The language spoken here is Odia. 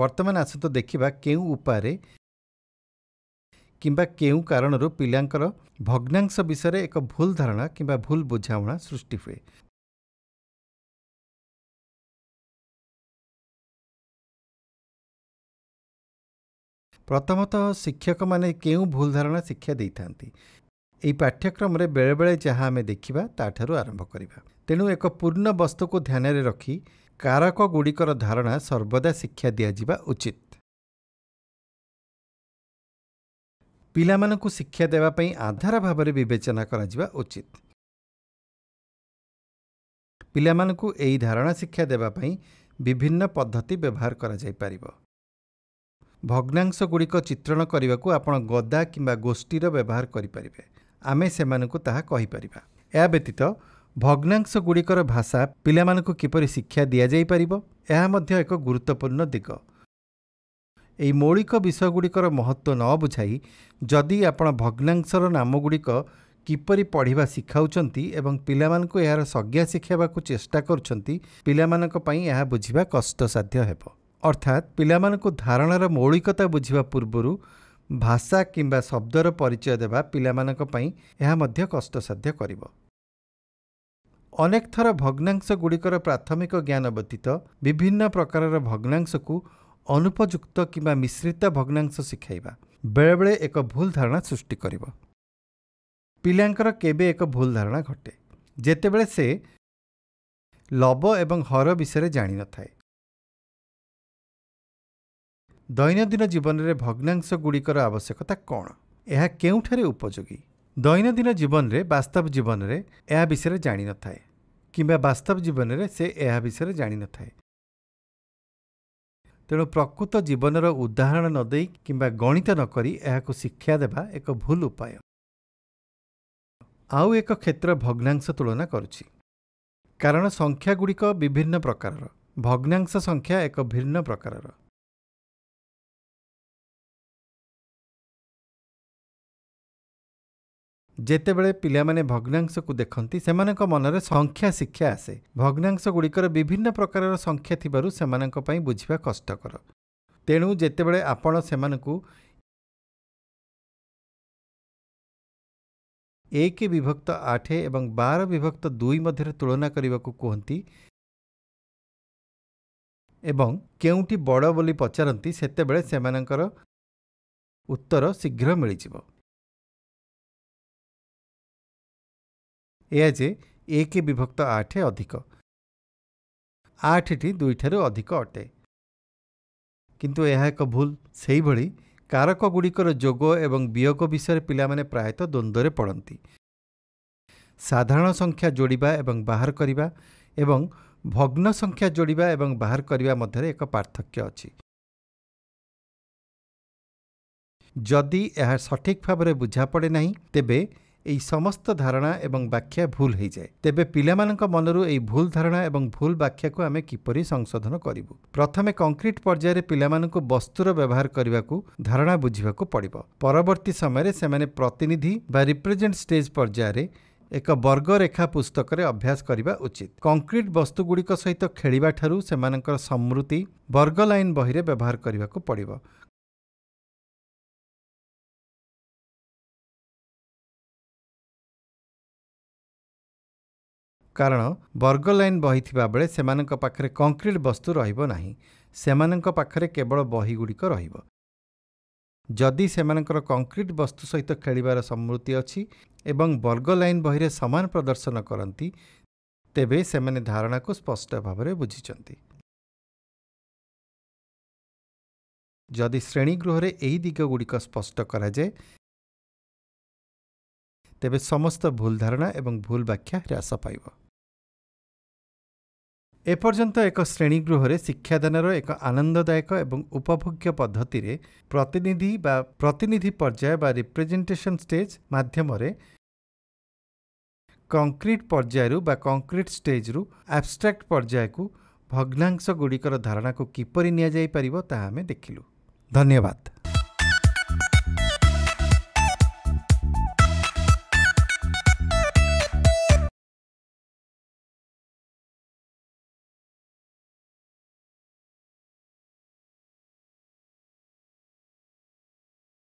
ବର୍ତ୍ତମାନ ଆସନ୍ତୁ ଦେଖିବା କେଉଁ ଉପାୟରେ କିମ୍ବା କେଉଁ କାରଣରୁ ପିଲାଙ୍କର ଭଗ୍ନାଂଶ ବିଷୟରେ ଏକ ଭୁଲ ଧାରଣା କିମ୍ବା ଭୁଲ ବୁଝାମଣା ସୃଷ୍ଟି ହୁଏ ପ୍ରଥମତଃ ଶିକ୍ଷକମାନେ କେଉଁ ଭୁଲ ଧାରଣା ଶିକ୍ଷା ଦେଇଥାନ୍ତି ଏହି ପାଠ୍ୟକ୍ରମରେ ବେଳେବେଳେ ଯାହା ଆମେ ଦେଖିବା ତାଠାରୁ ଆରମ୍ଭ କରିବା ତେଣୁ ଏକ ପୂର୍ଣ୍ଣ ବସ୍ତୁକୁ ଧ୍ୟାନରେ ରଖି କାରକଗୁଡ଼ିକର ଧାରଣା ସର୍ବଦା ଶିକ୍ଷା ଦିଆଯିବା ଉଚିତ ପିଲାମାନଙ୍କୁ ଶିକ୍ଷା ଦେବା ପାଇଁ ଆଧାର ଭାବରେ ବିବେଚନା କରାଯିବା ଉଚିତ ପିଲାମାନଙ୍କୁ ଏହି ଧାରଣା ଶିକ୍ଷା ଦେବା ପାଇଁ ବିଭିନ୍ନ ପଦ୍ଧତି ବ୍ୟବହାର କରାଯାଇପାରିବ ଭଗ୍ନାଂଶଗୁଡ଼ିକ ଚିତ୍ରଣ କରିବାକୁ ଆପଣ ଗଦା କିମ୍ବା ଗୋଷ୍ଠୀର ବ୍ୟବହାର କରିପାରିବେ ଆମେ ସେମାନଙ୍କୁ ତାହା କହିପାରିବା ଏହା ବ୍ୟତୀତ ଭଗ୍ନାଂଶଗୁଡ଼ିକର ଭାଷା ପିଲାମାନଙ୍କୁ କିପରି ଶିକ୍ଷା ଦିଆଯାଇପାରିବ ଏହା ମଧ୍ୟ ଏକ ଗୁରୁତ୍ୱପୂର୍ଣ୍ଣ ଦିଗ ଏହି ମୌଳିକ ବିଷୟଗୁଡ଼ିକର ମହତ୍ତ୍ୱ ନ ବୁଝାଇ ଯଦି ଆପଣ ଭଗ୍ନାଂଶର ନାମଗୁଡ଼ିକ କିପରି ପଢ଼ିବା ଶିଖାଉଛନ୍ତି ଏବଂ ପିଲାମାନଙ୍କୁ ଏହାର ସଂଜ୍ଞା ଶିଖାଇବାକୁ ଚେଷ୍ଟା କରୁଛନ୍ତି ପିଲାମାନଙ୍କ ପାଇଁ ଏହା ବୁଝିବା କଷ୍ଟସାଧ୍ୟ ହେବ ଅର୍ଥାତ୍ ପିଲାମାନଙ୍କୁ ଧାରଣାର ମୌଳିକତା ବୁଝିବା ପୂର୍ବରୁ ଭାଷା କିମ୍ବା ଶବ୍ଦର ପରିଚୟ ଦେବା ପିଲାମାନଙ୍କ ପାଇଁ ଏହା ମଧ୍ୟ କଷ୍ଟସାଧ୍ୟ କରିବ ଅନେକ ଥର ଭଗ୍ନାଂଶଗୁଡ଼ିକର ପ୍ରାଥମିକ ଜ୍ଞାନ ବ୍ୟତୀତ ବିଭିନ୍ନ ପ୍ରକାରର ଭଗ୍ନାଂଶକୁ ଅନୁପଯୁକ୍ତ କିମ୍ବା ମିଶ୍ରିତ ଭଗ୍ନାଂଶ ଶିଖାଇବା ବେଳେବେଳେ ଏକ ଭୁଲ ଧାରଣା ସୃଷ୍ଟି କରିବ ପିଲାଙ୍କର କେବେ ଏକ ଭୁଲ ଧାରଣା ଘଟେ ଯେତେବେଳେ ସେ ଲବ ଏବଂ ହର ବିଷୟରେ ଜାଣିନଥାଏ ଦୈନନ୍ଦିନ ଜୀବନରେ ଭଗ୍ନାଂଶଗୁଡ଼ିକର ଆବଶ୍ୟକତା କ'ଣ ଏହା କେଉଁଠାରେ ଉପଯୋଗୀ ଦୈନନ୍ଦିନ ଜୀବନରେ ବାସ୍ତବ ଜୀବନରେ ଏହା ବିଷୟରେ ଜାଣିନଥାଏ କିମ୍ବା ବାସ୍ତବ ଜୀବନରେ ସେ ଏହା ବିଷୟରେ ଜାଣିନଥାଏ ତେଣୁ ପ୍ରକୃତ ଜୀବନର ଉଦାହରଣ ନ ଦେଇ କିମ୍ବା ଗଣିତ ନ କରି ଏହାକୁ ଶିକ୍ଷା ଦେବା ଏକ ଭୁଲ ଉପାୟ ଆଉ ଏକ କ୍ଷେତ୍ର ଭଗ୍ନାଂଶ ତୁଳନା କରୁଛି କାରଣ ସଂଖ୍ୟାଗୁଡ଼ିକ ବିଭିନ୍ନ ପ୍ରକାରର ଭଗ୍ନାଂଶ ସଂଖ୍ୟା ଏକ ଭିନ୍ନ ପ୍ରକାରର ଯେତେବେଳେ ପିଲାମାନେ ଭଗ୍ନାଂଶକୁ ଦେଖନ୍ତି ସେମାନଙ୍କ ମନରେ ସଂଖ୍ୟା ଶିକ୍ଷା ଆସେ ଭଗ୍ନାଂଶ ଗୁଡ଼ିକର ବିଭିନ୍ନ ପ୍ରକାରର ସଂଖ୍ୟା ଥିବାରୁ ସେମାନଙ୍କ ପାଇଁ ବୁଝିବା କଷ୍ଟକର ତେଣୁ ଯେତେବେଳେ ଆପଣ ସେମାନଙ୍କୁ ଏକ ବିଭକ୍ତ ଆଠ ଏବଂ ବାର ବିଭକ୍ତ ଦୁଇ ମଧ୍ୟରେ ତୁଳନା କରିବାକୁ କୁହନ୍ତି ଏବଂ କେଉଁଠି ବଡ଼ ବୋଲି ପଚାରନ୍ତି ସେତେବେଳେ ସେମାନଙ୍କର ଉତ୍ତର ଶୀଘ୍ର ମିଳିଯିବ ଏହା ଯେ ଏକ ବିଭକ୍ତ ଆଠ ଅଧିକ ଆଠଟି ଦୁଇଠାରୁ ଅଧିକ ଅଟେ କିନ୍ତୁ ଏହା ଏକ ଭୁଲ ସେହିଭଳି କାରକଗୁଡ଼ିକର ଯୋଗ ଏବଂ ବିୟୋଗ ବିଷୟରେ ପିଲାମାନେ ପ୍ରାୟତଃ ଦ୍ୱନ୍ଦ୍ୱରେ ପଡ଼ନ୍ତି ସାଧାରଣ ସଂଖ୍ୟା ଯୋଡ଼ିବା ଏବଂ ବାହାର କରିବା ଏବଂ ଭଗ୍ନ ସଂଖ୍ୟା ଯୋଡ଼ିବା ଏବଂ ବାହାର କରିବା ମଧ୍ୟରେ ଏକ ପାର୍ଥକ୍ୟ ଅଛି ଯଦି ଏହା ସଠିକ୍ ଭାବରେ ବୁଝାପଡ଼େ ନାହିଁ ତେବେ ଏହି ସମସ୍ତ ଧାରଣା ଏବଂ ବ୍ୟାଖ୍ୟା ଭୁଲ ହୋଇଯାଏ ତେବେ ପିଲାମାନଙ୍କ ମନରୁ ଏହି ଭୁଲ ଧାରଣା ଏବଂ ଭୁଲ ବ୍ୟାଖ୍ୟାକୁ ଆମେ କିପରି ସଂଶୋଧନ କରିବୁ ପ୍ରଥମେ କଂକ୍ରିଟ୍ ପର୍ଯ୍ୟାୟରେ ପିଲାମାନଙ୍କୁ ବସ୍ତୁର ବ୍ୟବହାର କରିବାକୁ ଧାରଣା ବୁଝିବାକୁ ପଡ଼ିବ ପରବର୍ତ୍ତୀ ସମୟରେ ସେମାନେ ପ୍ରତିନିଧି ବା ରିପ୍ରେଜେଣ୍ଟ ଷ୍ଟେଜ୍ ପର୍ଯ୍ୟାୟରେ ଏକ ବର୍ଗରେଖା ପୁସ୍ତକରେ ଅଭ୍ୟାସ କରିବା ଉଚିତ କଂକ୍ରିଟ୍ ବସ୍ତୁଗୁଡ଼ିକ ସହିତ ଖେଳିବାଠାରୁ ସେମାନଙ୍କର ସମୃତି ବର୍ଗ ଲାଇନ୍ ବହିରେ ବ୍ୟବହାର କରିବାକୁ ପଡ଼ିବ କାରଣ ବର୍ଗ ଲାଇନ୍ ବହି ଥିବାବେଳେ ସେମାନଙ୍କ ପାଖରେ କଂକ୍ରିଟ୍ ବସ୍ତୁ ରହିବ ନାହିଁ ସେମାନଙ୍କ ପାଖରେ କେବଳ ବହିଗୁଡ଼ିକ ରହିବ ଯଦି ସେମାନଙ୍କର କଂକ୍ରିଟ୍ ବସ୍ତୁ ସହିତ ଖେଳିବାର ସମୃତି ଅଛି ଏବଂ ବର୍ଗ ଲାଇନ୍ ବହିରେ ସମାନ ପ୍ରଦର୍ଶନ କରନ୍ତି ତେବେ ସେମାନେ ଧାରଣାକୁ ସ୍ପଷ୍ଟ ଭାବରେ ବୁଝିଛନ୍ତି ଯଦି ଶ୍ରେଣୀଗୃହରେ ଏହି ଦିଗଗୁଡ଼ିକ ସ୍ପଷ୍ଟ କରାଯାଏ ତେବେ ସମସ୍ତ ଭୁଲ ଧାରଣା ଏବଂ ଭୁଲ ବ୍ୟାଖ୍ୟା ହ୍ରାସ ପାଇବ ଏପର୍ଯ୍ୟନ୍ତ ଏକ ଶ୍ରେଣୀଗୃହରେ ଶିକ୍ଷାଦାନର ଏକ ଆନନ୍ଦଦାୟକ ଏବଂ ଉପଭୋଗ୍ୟ ପଦ୍ଧତିରେ ପ୍ରତିନିଧି ବା ପ୍ରତିନିଧି ପର୍ଯ୍ୟାୟ ବା ରିପ୍ରେଜେଣ୍ଟେସନ୍ ଷ୍ଟେଜ୍ ମାଧ୍ୟମରେ କଂକ୍ରିଟ୍ ପର୍ଯ୍ୟାୟରୁ ବା କଂକ୍ରିଟ୍ ଷ୍ଟେଜ୍ରୁ ଆବଷ୍ଟ୍ରାକ୍ଟ ପର୍ଯ୍ୟାୟକୁ ଭଗ୍ନାଂଶଗୁଡ଼ିକର ଧାରଣାକୁ କିପରି ନିଆଯାଇପାରିବ ତାହା ଆମେ ଦେଖିଲୁ ଧନ୍ୟବାଦ